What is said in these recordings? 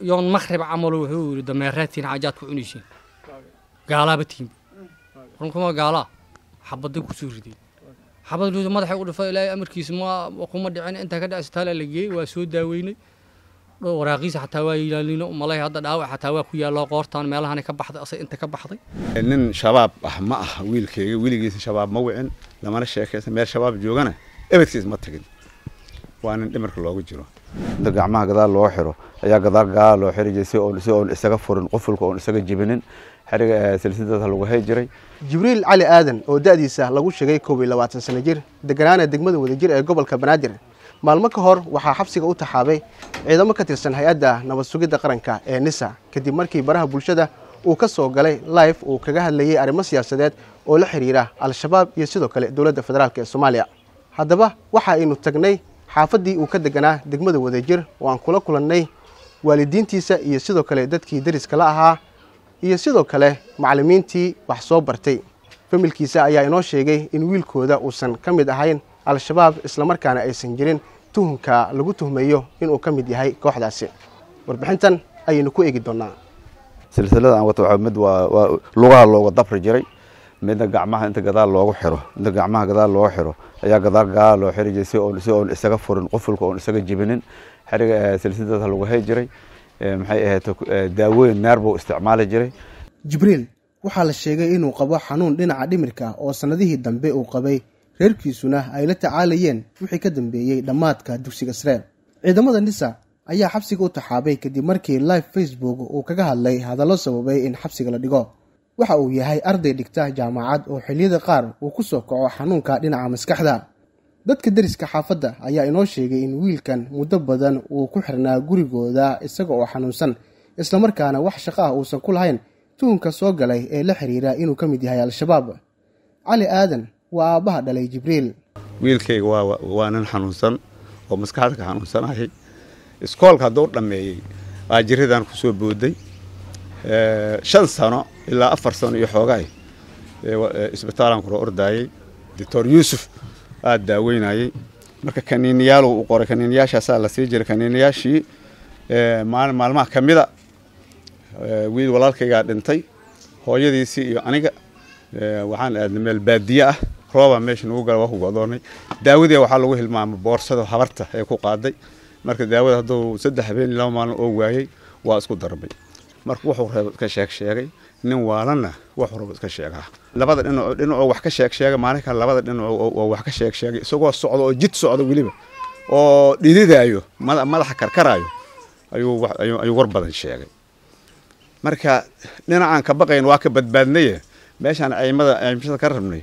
yoon maqrib camal wuxuu yidhi dameeraatiin xaajaad ku cunaysiin gaalaaba tiinb runkuma gaalaa xabaday kusoo rideen xabad luuda madaxay u dhifa ilaahay amarkiisa ma kuma dhicin intaa ka dhacay sitaalaa la geeyey waa soo daaweynay waraaqiisa xataa waa ilaalino malay hadda dhaawac xataa waa ku yaalloo qoortaan meelahana ka baxday ase inta ka baxday eh, nin shabaab ah ma ah wiilkeyga weligiisa shabaab ma wicin lamana sheekaysan meel shabaab joogana ebadkiis ma tagin waa nin dhimarka loogu jiro inta gacmaha gadaal loo xiro ayaa gadaal gadaal loo xiri jiray si oon si oon isaga furin qufulka oon isaga jibinin xiriga eh, silsiladaas lagu hay jiray jibriil cali aadan oo da'diisa lagu sheegay koob iyo labaatan sano jir deganaana degmada wadajir ee gobolka banaadir maalmo ka hor waxaa xabsiga u taxaabay ciidamo ka tirsan hay-adda nabad sugidda qaranka ee nisa kadib markii baraha bulshada uu ka soo galay life uu kaga hadlayey arrimo siyaasadeed oo la xidhiira al-shabaab iyo sidoo kale dowladda federaalk ee soomaaliya haddaba waxa aynu tagnay xaafaddii uu ka deganaa degmada wadajir oo aan kula kulannay waalidiintiisa iyo sidoo kale dadkii deriska la ahaa iyo sidoo kale macallimiintii wax soo bartay familkiisa ayaa inoo sheegay in wiilkooda uusan ka mid ahayn al-shabaab islamarkaana aysan jirin tuhunka lagu tuhmayo inuu ka mid yahay kooxdaasi warbixintan ayaynu ku eegi doonnaa silsilada aan wata mid waa lugaha looga dabri jiray midna gacmaha inta gadaal loogu xiro inta gacmaha gadaal loo xiro ayaa gadaal gadaal loo xiri jiray si oon si oon isaga furin qufulka oon isaga jibinin xiriga eh, silsidaas lagu hay jiray eh, maxay ahayd eh, daaweyn naar buu isticmaali jiray jibriil waxaa la sheegay inuu qabo xanuun dhinaca dhimirka oo sannadihii dambe uu qabay reerkiisuna ay la tacaalayeen wixii ka dambeeyey dhammaadka dugsiga sreer ciidamada nisa ayaa xabsiga u taxaabay kadib markii live facebook uu kaga hadlay hadallo sababay in xabsiga la dhigo waxa uu yahay arday dhigta jaamacad oo xiliyada qaar uu ku soo kaco xanuunka dhinaca maskaxda dadka deriska xaafadda ayaa inoo sheegay in wiilkan muddo badan uu ku xirnaa gurigooda isaga oo xanuunsan islamarkaana wax shaqo ah uusan ku lahayn tuhunka soo galay ee la xiriira inuu ka mid yahay al-shabaab cali aadan waa aabbaha dhalay jibriil wiilkayga waa nin xanuunsan oo maskaxda ka xanuunsanahay iskoolka hadduu dhammeeyey aa jiradan ku soo booday shan sano ilaa afar sano iyo xoogaay isbitaalaan kula ordaayey doctor yuusuf aada daaweynayey marka kaniiniyaal uu qoray kaniiniyaashaasaa la sii jiray kaniiniyaashii maalmaha ka wiil walaalkaygaa dhintay hooyadiisii iyo aniga waxaan aadnay meel baadiye ah rooba meesha nagu gala waa ku godoonay daawadii waxaa lagu hilmaamay boorsada habarta ee ku qaaday marka daawada hadduu saddex habeen laba maalin oo waayey waa isku darmay marka wuxuu reebo iska sheeg sheegay nin waalana wuxuu reebo iska sheegaa labada dhinacoo wax ka sheeg sheega maalin labada dhinaco oo wax ka sheeg sheegay isagoo socda oo jid socda weliba oo dhididaayo madaxa karkaraayo ayuu war badan sheegay marka dhinacaan ka baqayn waa ka badbaadnaye meeshaan aimada aimshada ka rabnay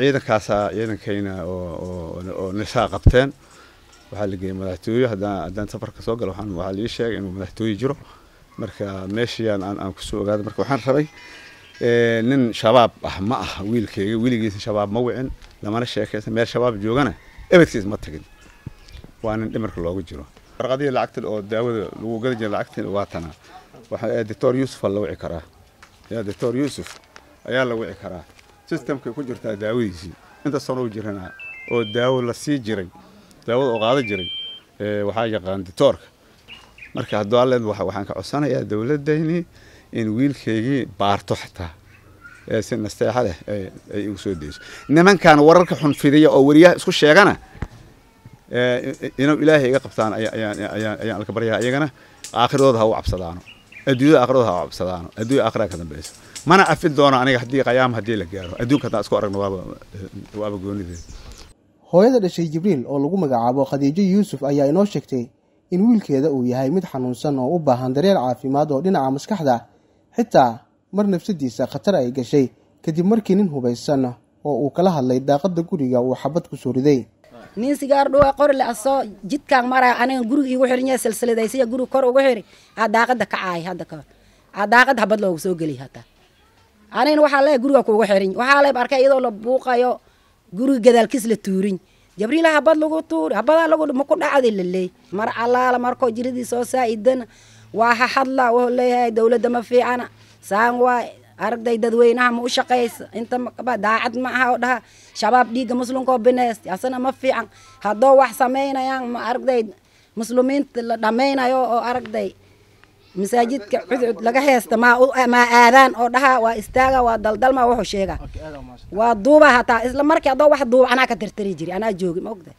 ciidankaasa ciidankayna oo nisaa qabteen waxaa la geeyey madaxtooye haddaan safarka soo gala waxaa la sheegay inuu madaxtooye jiro marka meeshiiaan aan kusoo ogaaday marka waxaan rabay eh, nin shabaab ah ma aha wiilkeyga weligiisa shabaab ma wicin lamana sheekaysan meel shabaab joogana ebadkiis ma tagin waa nin dhimarka loogu jiro warqadihii lacagtan oo daawada lagu gadi jira lacagtan waa tana waxaa eh, doctor yuusuf la wici karaa yaa doctor yuusuf ayaa la wici karaa systemkay ku jirtaa daawadiisii inta sanow jirana oo daawo la sii jiray daawada oo qaada jiray eh, waxaa yaqaan doctorka marka hadduu allen waxaan ka codsanayaa dowladdaynii in wiilkaygii baarto xitaa ee si nasteexa leh ay igu soo deyso nimankan wararka xun fidiya oo weriyaha isku sheegana inuu ilaahay iga qabtaan ayaan alka baryaa iyagana aakhirooda ha u cabsadaano adduunyada aakhirooda ha u cabsadaano adduunya aakhiraa ka dambaysa mana afin doono aniga haddii qayaam haddii la gaaro adduunka haddaan isku aragno waaba goonideeda hooyada dhashay jibriil oo lagu magacaabo khadiijo yuusuf ayaa inoo sheegtay in wiilkeeda uu yahay mid xanuunsan oo u baahan daryeel caafimaad oo dhinaca maskaxda xitaa mar nafsadiisa khatar ay gashay kadib markii nin hubaysan oo uu kala hadlay daaqada guriga uu xabad ku soo riday nin sigaardhuwa qorle asoo jidkaan maraya aniga gurig iigu xiriny silsilidaysiya gurig kor ugu xiri aa daaqada kacaay hadda kahor aa daaqad habad loogu soo geliy hataa anigna waxaa leeya guriga kuugu xirin waxaa leeb arkay iyadoo la buuqayo guriga gadaalkiis la tuurin jabriila habad lagu tuuri habadaa lagu maku dhacda laleey mar alaala markoo jiradii soo saa'idana waa hahadla wuxuu leeyahay dowladda ma fiicana saan waa aragday dadweynaha ma u shaqaysa inta daacad ma aha oo dhaha shabaab dhiigga muslimkoo bineest asana ma fiican haddoo wax samaynayaan ma aragday muslimiinta la dhammaynayo oo oh, aragday masaajidka cudcud laga heesta maa aadaan oo dhahaa waa istaaga waa daldalma wuxuu sheegaa waa duuba hataa isla markii adoo wax duuba anaa ka tirtiri jiri anaa joogi maogta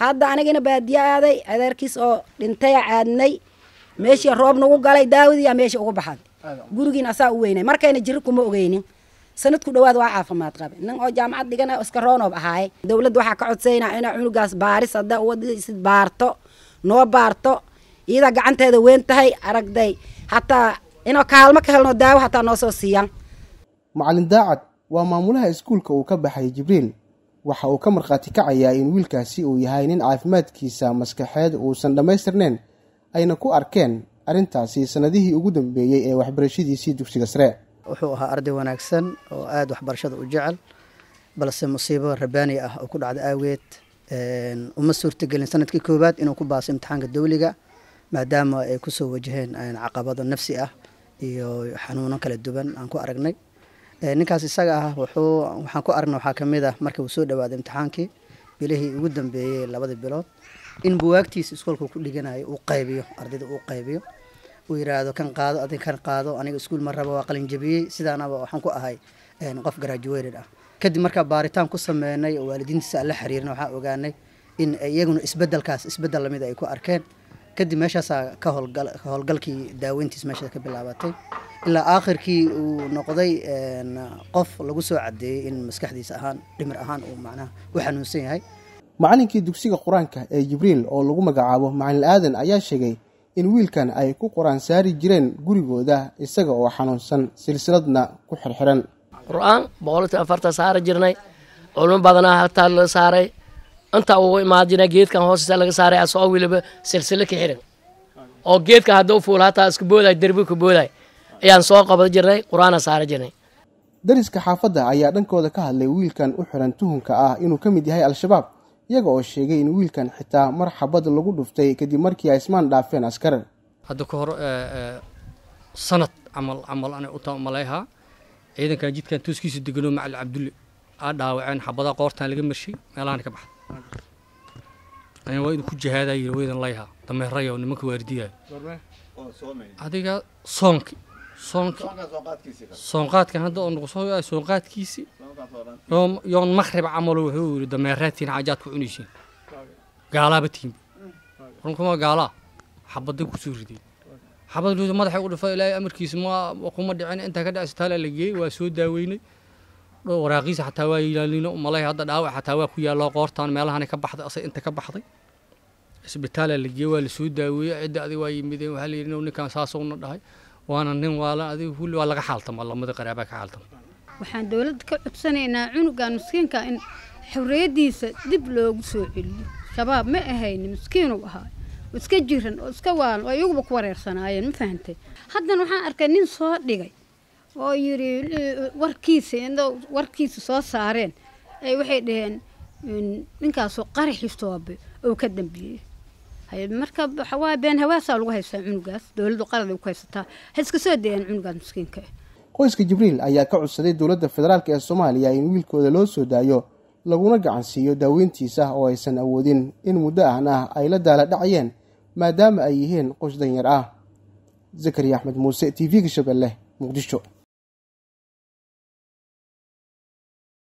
hadda anigina baadiya aaday adeerkiis oo dhintaya caadnay meeshii roob nagu galay daawadiiyaa meeshii ugu baxad gurigiin asaa u weynay markayna jiri kuma ogeynin sanad ku dhawaad waa caafimaad qabe nin oo jaamacad dhigana iska roonoob ahaaye dawladda waxaa ka codsaynaa inaa cunugaas baaris hadda wadadiisi baarto noo baarto iyadaa gacanteeda weyn tahay aragday hataa inoo kaalmo ka helno daawo hataa noo soo siiyaan macalin daacad waa maamulaha iskuulka uu ka baxay jibriil waxa uu ka markhaati kacayaa in wiilkaasi uu yahay nin caafimaadkiisa maskaxeed uusan dhammaystirneyn ayna ku arkeen arrintaasi sannadihii ugu dambeeyey ee waxbarashadiisii dugsiga sare wuxuu ahaa arday wanaagsan oo aada waxbarashada u jecel balse musiibo rabaani ah oo ku dhacda aaweed uma suurtagelin sanadkii koowaad inuu ku baaso imtixaanka dowliga maadaama ay kusoo wajaheen caqabado nafsi ah iyo xanuuno kala duwan aan ku aragnay eh, ninkaas isaga ah waxaan ku aragnay waxaa kamid ah markii uu soo dhawaaday imtixaankii bilihii ugu dambeeyey labadii bilood in buwaagtiisa iskoolka ku dhiganayo uu qaybiyo ardayda uu qaybiyo uu yiraahdo kan qaado adig kan qaado aniga iskuul ma rabo waa qalin sidaanaba waxaan ku ahay qof graduated ah kadib markaa baaritaan ku sameynay waalidiintiisa la xiriirna waxaan ogaanay in iyaguna isbedelkaas isbedel lamid ah ay ku arkeen kadib meeshaasaa ka howlgalkii daaweyntiis meesha ka bilaabatay ilaa aakhirkii uu noqday qof lagu soo cadeeyey in maskaxdiisa ahaan dhimir ahaan uu macnaha u xanuunsan yahay macalinkii dugsiga qur-aanka ee jibriil oo lagu magacaabo macalin aadan ayaa sheegay in wiilkan ay ku qur-aan saari jireen gurigooda isaga oo xanuunsan silsiladna ku xirxiran qur-aan boqolkiiba afarta saara jirnay culmo badanaa hataa la saaray intaa ugu imaadina geedkan hoosisa laga saaray asoo weliba silsilo ka xiran oo geedka hadduu fuul hataa isku booday derbi ka booday ayaan soo qabad jirnay qur-aana saara jirnay dariska xaafadda ayaa dhankooda ka hadlay wiilkan u xiran tuhunka ah inuu ka mid yahay al-shabaab iyaga oo sheegay in wiilkan xitaa mar xabad lagu dhuftay kadib markii ay ismaan dhaafeen askar hadda ka hor eh, eh, sanad camal camal ana utaa malayhaa ciidankan jidkan tooskiisa deganoo macali cabdulle aa dhaawaceen xabadaha qoortaan laga marshay meelahan ka baxda waa idinku jihaaday waydan layha dameerayo nimanka waardiyayo adiga soonki soonki soonqaadkan hadda oo noqoso soonqaadkiisi yoon makrib camalo wuxuu yidhi dameeraatiin xaajaad ku cunaysiin gaalaaba tihinba runkuma gaalaa xabaday kusoo riday xabad madaxay u dhifa ilaahay amarkiisa ma kuma dhicin intaa ka dhacsi taalaa la geeyey waa soo daaweynay waraaqiisa xataa waa ilaalino umalay hadda dhaawac xataa waa ku yaalloo qoortaan meelahana ka baxday ase inta ka baxday isbitaalaa la geeye waa lasoo daaweeyey cidda adig waa yimideen waxaa layidhi inuu ninkan saasowna dhahay waana nin waala adig hulli waa laga xaaltama lamada qaraabaa ka xaaltama waxaan dowladda ka codsanaynaa cunugan miskiinka in xorriyaddiisa dib loogu soo celiyo shabaab ma ahayn miskiinuu ahaa iska jiran oo iska waalan oo iyaguba ku wareersanaayeen ma fahantay haddana waxaan arkay nin soo dhigay oo yidhi warkiisa indho warkiisa soo saareen ay waxay dhaheen ninkaasu qari xistoobe oo ka dambeeyey marka waxawaa been hawaasaa lagu haystaa cunugaas dowladdu qarada ku haysataa ha soo dayaan cunugaas miskiinka qoyska jibriil ayaa ka codsaday dowladda federaalk ee soomaaliya in wiilkooda loo soo daayo laguna gacansiiyo daaweyntiisa ah oo aysan awoodin in muddo ahna ay la daala dhacayeen maadaama ay yihiin qoys danyar ah zakariya axmed muuse t v-ga shabeelle muqdisho